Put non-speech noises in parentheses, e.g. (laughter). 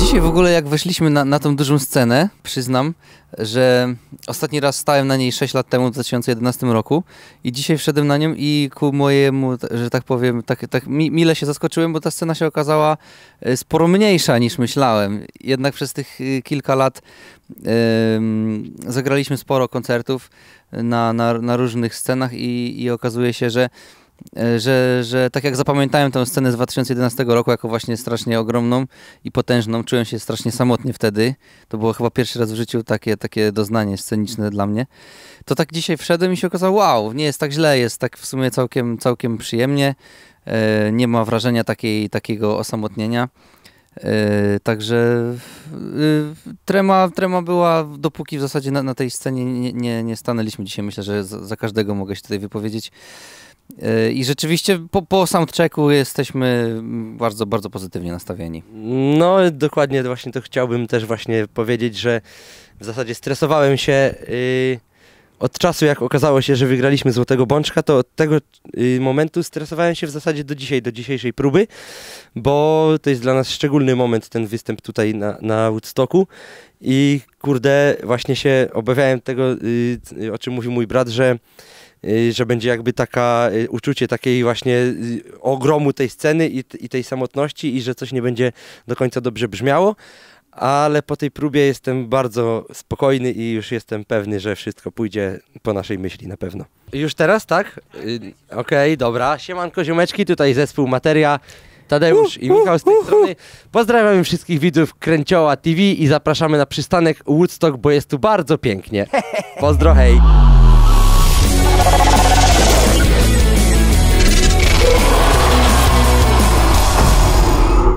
Dzisiaj w ogóle jak weszliśmy na, na tą dużą scenę, przyznam, że ostatni raz stałem na niej 6 lat temu, w 2011 roku i dzisiaj wszedłem na nią i ku mojemu, że tak powiem, tak, tak mile się zaskoczyłem, bo ta scena się okazała e, sporo mniejsza niż myślałem. Jednak przez tych e, kilka lat yy, zagraliśmy sporo koncertów na, na, na różnych scenach i, i okazuje się, że E, że, że tak jak zapamiętałem tę scenę z 2011 roku jako właśnie strasznie ogromną i potężną, czułem się strasznie samotnie wtedy. To było chyba pierwszy raz w życiu takie, takie doznanie sceniczne dla mnie. To tak dzisiaj wszedłem i się okazało, wow, nie jest tak źle, jest tak w sumie całkiem, całkiem przyjemnie. E, nie ma wrażenia takiej, takiego osamotnienia. Yy, także yy, trema, trema była, dopóki w zasadzie na, na tej scenie nie, nie, nie, stanęliśmy dzisiaj. Myślę, że za, za każdego mogę się tutaj wypowiedzieć. E, I rzeczywiście po, po soundchecku jesteśmy bardzo, bardzo pozytywnie nastawieni. No, dokładnie właśnie to chciałbym też właśnie powiedzieć, że w zasadzie stresowałem się. Yy od czasu, jak okazało się, że wygraliśmy Złotego Bączka, to od tego y, momentu stresowałem się w zasadzie do dzisiaj, do dzisiejszej próby, bo to jest dla nas szczególny moment, ten występ tutaj na, na Woodstocku. I kurde, właśnie się obawiałem tego, y, o czym mówił mój brat, że y, że będzie jakby taka uczucie takiej właśnie ogromu tej sceny i, i tej samotności i że coś nie będzie do końca dobrze brzmiało, ale po tej próbie jestem bardzo spokojny i już jestem pewny, że wszystko pójdzie po naszej myśli na pewno. Już teraz, tak? Y, okej, okay, dobra. Siemanko ziomeczki, tutaj zespół Materia. Tadeusz i uh, Michał z tej uh, uh, strony. Pozdrawiam wszystkich widzów Kręcioła TV i zapraszamy na przystanek Woodstock, bo jest tu bardzo pięknie. (laughs) Pozdro, hej!